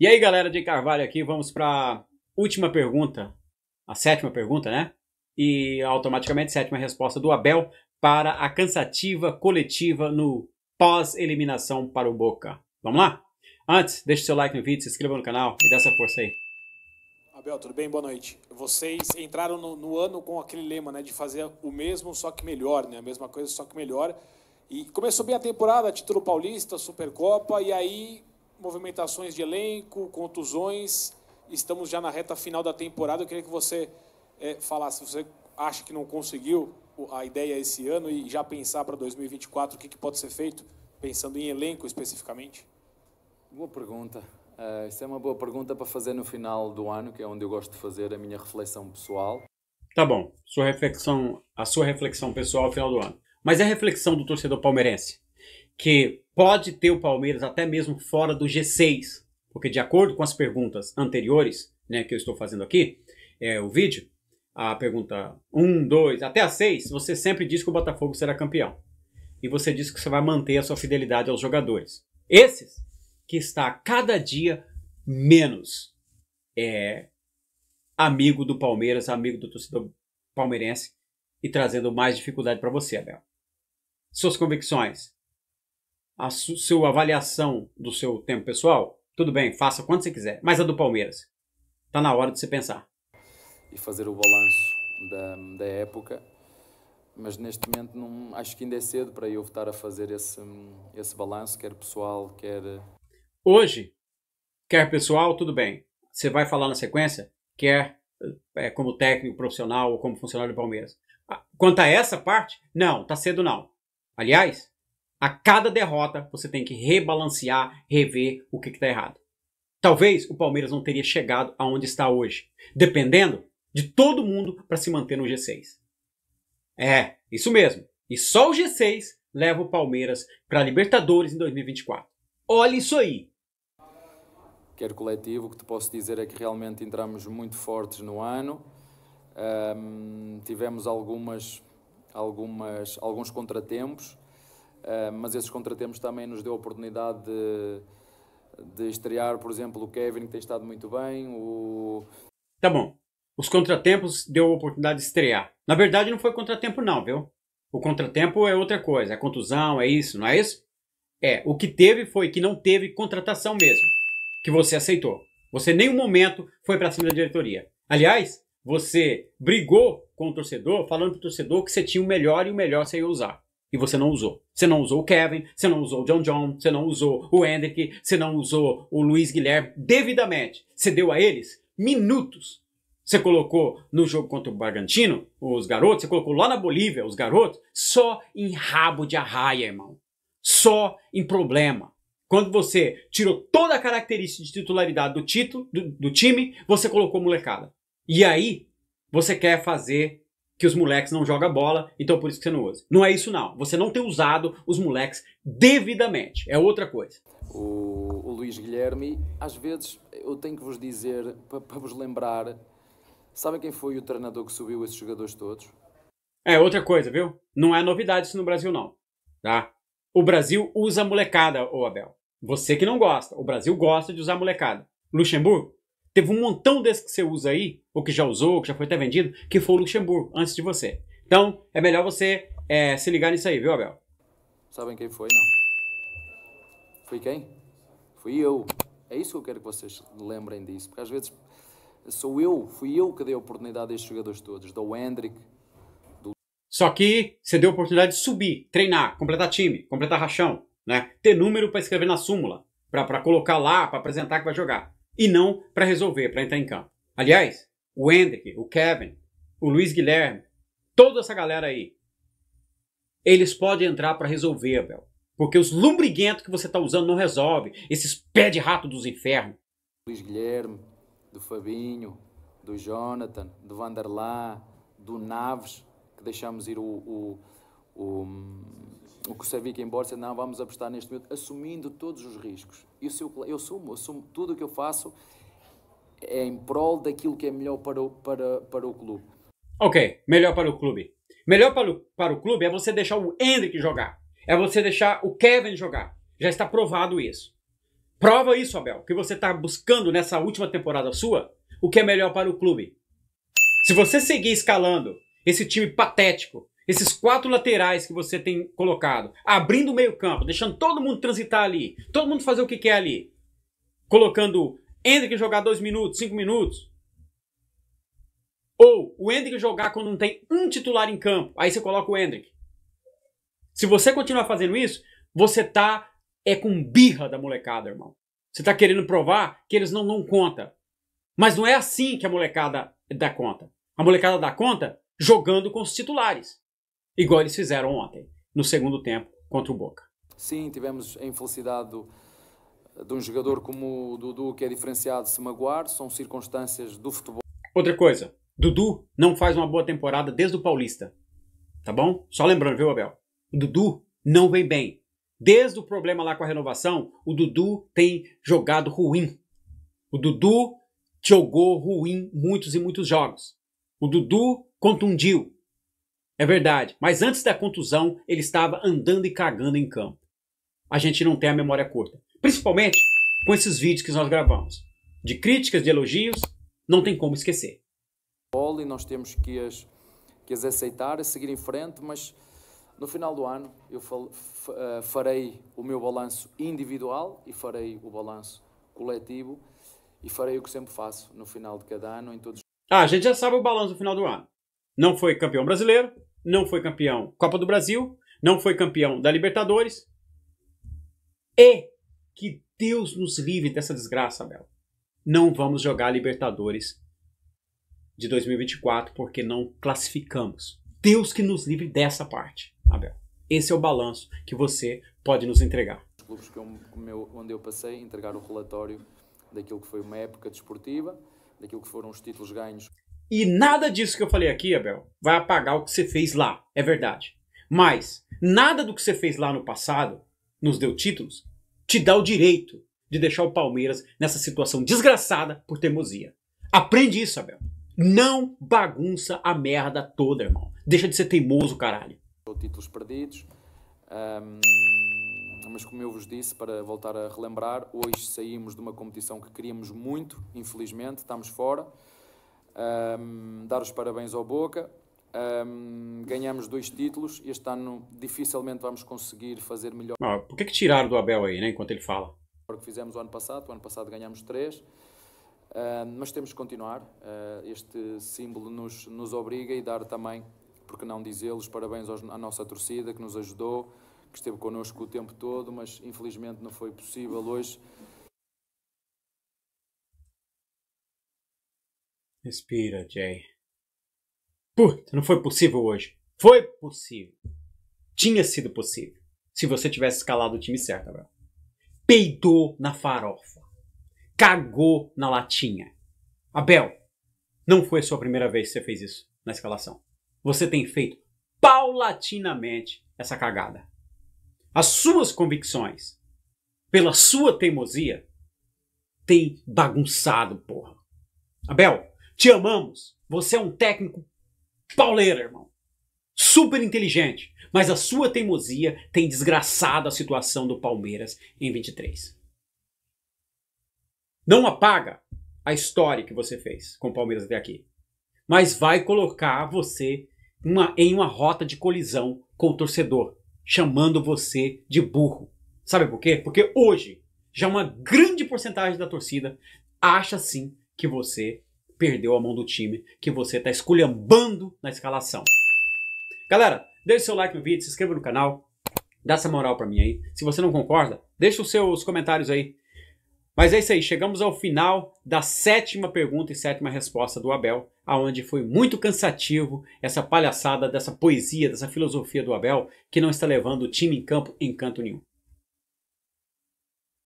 E aí, galera de Carvalho aqui, vamos para última pergunta, a sétima pergunta, né? E automaticamente sétima resposta do Abel para a cansativa coletiva no pós-eliminação para o Boca. Vamos lá? Antes, deixe seu like no vídeo, se inscreva no canal e dá essa força aí. Abel, tudo bem? Boa noite. Vocês entraram no, no ano com aquele lema, né, de fazer o mesmo, só que melhor, né? A mesma coisa, só que melhor. E começou bem a temporada, título paulista, Supercopa, e aí movimentações de elenco, contusões. Estamos já na reta final da temporada. Eu queria que você é, falasse, você acha que não conseguiu a ideia esse ano e já pensar para 2024 o que, que, pode ser feito, pensando em elenco especificamente? Boa pergunta. Uh, isso é uma boa pergunta para fazer no final do ano, que é onde eu gosto de fazer a minha reflexão pessoal. Tá bom, sua reflexão, a sua reflexão pessoal ao final do ano. Mas é a reflexão do torcedor palmeirense, que pode ter o Palmeiras até mesmo fora do G6, porque de acordo com as perguntas anteriores, né, que eu estou fazendo aqui, é, o vídeo, a pergunta 1, 2, até a 6, você sempre diz que o Botafogo será campeão. E você diz que você vai manter a sua fidelidade aos jogadores. Esses que está cada dia menos é, amigo do Palmeiras, amigo do torcedor palmeirense e trazendo mais dificuldade para você, Abel. Suas convicções a sua avaliação do seu tempo pessoal, tudo bem, faça quando você quiser. Mas a do Palmeiras, está na hora de você pensar. E fazer o balanço da, da época, mas neste momento não, acho que ainda é cedo para eu voltar a fazer esse, esse balanço, quer pessoal, quer. Hoje, quer pessoal, tudo bem. Você vai falar na sequência, quer é, como técnico profissional ou como funcionário do Palmeiras. Ah, quanto a essa parte, não, tá cedo não. Aliás, a cada derrota, você tem que rebalancear, rever o que está errado. Talvez o Palmeiras não teria chegado aonde está hoje, dependendo de todo mundo para se manter no G6. É, isso mesmo. E só o G6 leva o Palmeiras para a Libertadores em 2024. Olha isso aí! Quero coletivo, o que te posso dizer é que realmente entramos muito fortes no ano. Um, tivemos algumas, algumas, alguns contratempos eh, mas esses contratempos também nos deu a oportunidade de, de estrear, por exemplo, o Kevin, que tem estado muito bem. O... Tá bom. Os contratempos deu a oportunidade de estrear. Na verdade, não foi contratempo, não, viu? O contratempo é outra coisa, é contusão, é isso, não é isso? É, o que teve foi que não teve contratação mesmo, que você aceitou. Você em nenhum momento foi para cima da diretoria. Aliás, você brigou com o torcedor, falando para o torcedor que você tinha o melhor e o melhor você ia usar e você não usou. Você não usou o Kevin, você não usou o John John, você não usou o Hendrick, você não usou o Luiz Guilherme devidamente. Você deu a eles minutos. Você colocou no jogo contra o Bargantino, os garotos, você colocou lá na Bolívia os garotos, só em rabo de arraia, irmão. Só em problema. Quando você tirou toda a característica de titularidade do título do, do time, você colocou molecada. E aí você quer fazer que os moleques não jogam bola, então por isso que você não usa. Não é isso não. Você não tem usado os moleques devidamente. É outra coisa. O, o Luís Guilherme, às vezes eu tenho que vos dizer, para vos lembrar, sabem quem foi o treinador que subiu esses jogadores todos? É outra coisa, viu? Não é novidade isso no Brasil não, tá? O Brasil usa molecada, ô Abel. Você que não gosta. O Brasil gosta de usar molecada. Luxemburgo Teve um montão desses que você usa aí, ou que já usou, que já foi até vendido, que foi o Luxemburgo antes de você. Então, é melhor você é, se ligar nisso aí, viu, Abel? Sabem quem foi, não? Fui quem? Fui eu. É isso que eu quero que vocês lembrem disso, porque às vezes sou eu, fui eu que dei a oportunidade a estes jogadores todos, do Hendrick, do... Só que você deu a oportunidade de subir, treinar, completar time, completar rachão, né? Ter número para escrever na súmula, para colocar lá, para apresentar que vai jogar e não para resolver, para entrar em campo. Aliás, o Hendrick, o Kevin, o Luiz Guilherme, toda essa galera aí, eles podem entrar para resolver, Bel. Porque os lumbriguentos que você está usando não resolve. Esses pé de rato dos infernos. Luiz Guilherme, do Fabinho, do Jonathan, do Vanderlan, do Naves, que deixamos ir o, o, o, o Kusavic embora, não, vamos apostar neste momento, assumindo todos os riscos eu eu, eu sumo, assumo tudo o que eu faço é em prol daquilo que é melhor para o, para, para o clube. Ok, melhor para o clube. Melhor para o, para o clube é você deixar o Hendrick jogar. É você deixar o Kevin jogar. Já está provado isso. Prova isso, Abel, que você está buscando nessa última temporada sua o que é melhor para o clube. Se você seguir escalando esse time patético esses quatro laterais que você tem colocado, abrindo o meio-campo, deixando todo mundo transitar ali, todo mundo fazer o que quer ali, colocando Hendrick jogar dois minutos, cinco minutos, ou o Hendrick jogar quando não tem um titular em campo, aí você coloca o Hendrick. Se você continuar fazendo isso, você tá é com birra da molecada, irmão. Você tá querendo provar que eles não dão conta. Mas não é assim que a molecada dá conta. A molecada dá conta jogando com os titulares igual eles fizeram ontem, no segundo tempo, contra o Boca. Sim, tivemos a infelicidade de um jogador como o Dudu, que é diferenciado, se magoar, são circunstâncias do futebol. Outra coisa, Dudu não faz uma boa temporada desde o Paulista, tá bom? Só lembrando, viu, Abel? O Dudu não vem bem. Desde o problema lá com a renovação, o Dudu tem jogado ruim. O Dudu jogou ruim muitos e muitos jogos. O Dudu contundiu. É verdade, mas antes da contusão ele estava andando e cagando em campo. A gente não tem a memória curta, principalmente com esses vídeos que nós gravamos. De críticas, de elogios, não tem como esquecer. E nós temos que as, que as aceitar, a seguir em frente, mas no final do ano eu eh, farei o meu balanço individual e farei o balanço coletivo e farei o que sempre faço no final de cada ano em todos. Ah, a gente já sabe o balanço no final do ano. Não foi campeão brasileiro, não foi campeão Copa do Brasil, não foi campeão da Libertadores. E que Deus nos livre dessa desgraça, Abel. Não vamos jogar Libertadores de 2024 porque não classificamos. Deus que nos livre dessa parte, Abel. Esse é o balanço que você pode nos entregar. Os clubes que eu, onde eu passei entregar o relatório daquilo que foi uma época desportiva, daquilo que foram os títulos ganhos. E nada disso que eu falei aqui, Abel, vai apagar o que você fez lá. É verdade. Mas nada do que você fez lá no passado, nos deu títulos, te dá o direito de deixar o Palmeiras nessa situação desgraçada por teimosia. Aprende isso, Abel. Não bagunça a merda toda, irmão. Deixa de ser teimoso, caralho. Títulos perdidos. Um, mas como eu vos disse, para voltar a relembrar, hoje saímos de uma competição que queríamos muito, infelizmente, estamos fora um, dar os parabéns ao Boca. Um, ganhamos dois títulos. e Este ano dificilmente vamos conseguir fazer melhor. Não, por que, do Abel aí, né, enquanto ele fala? Porque fizemos o ano passado. O ano passado ganhamos três. Uh, mas temos que continuar. Uh, este símbolo nos, nos obriga e dar também, porque não dizê los parabéns aos, à nossa torcida que nos ajudou, que esteve connosco o tempo todo, mas infelizmente não foi possível hoje Respira, Jay. Puta, então não foi possível hoje. Foi possível. Tinha sido possível. Se você tivesse escalado o time certo Abel. Peidou na farofa. Cagou na latinha. Abel, não foi a sua primeira vez que você fez isso na escalação. Você tem feito paulatinamente essa cagada. As suas convicções, pela sua teimosia, tem bagunçado, porra. Abel, te amamos. Você é um técnico pauleiro, irmão. Super inteligente. Mas a sua teimosia tem desgraçado a situação do Palmeiras em 23. Não apaga a história que você fez com o Palmeiras até aqui. Mas vai colocar você uma, em uma rota de colisão com o torcedor, chamando você de burro. Sabe por quê? Porque hoje já uma grande porcentagem da torcida acha sim que você perdeu a mão do time que você está esculhambando na escalação. Galera, deixe seu like no vídeo, se inscreva no canal, dá essa moral para mim aí. Se você não concorda, deixa os seus comentários aí. Mas é isso aí, chegamos ao final da sétima pergunta e sétima resposta do Abel, aonde foi muito cansativo essa palhaçada dessa poesia, dessa filosofia do Abel, que não está levando o time em campo em canto nenhum.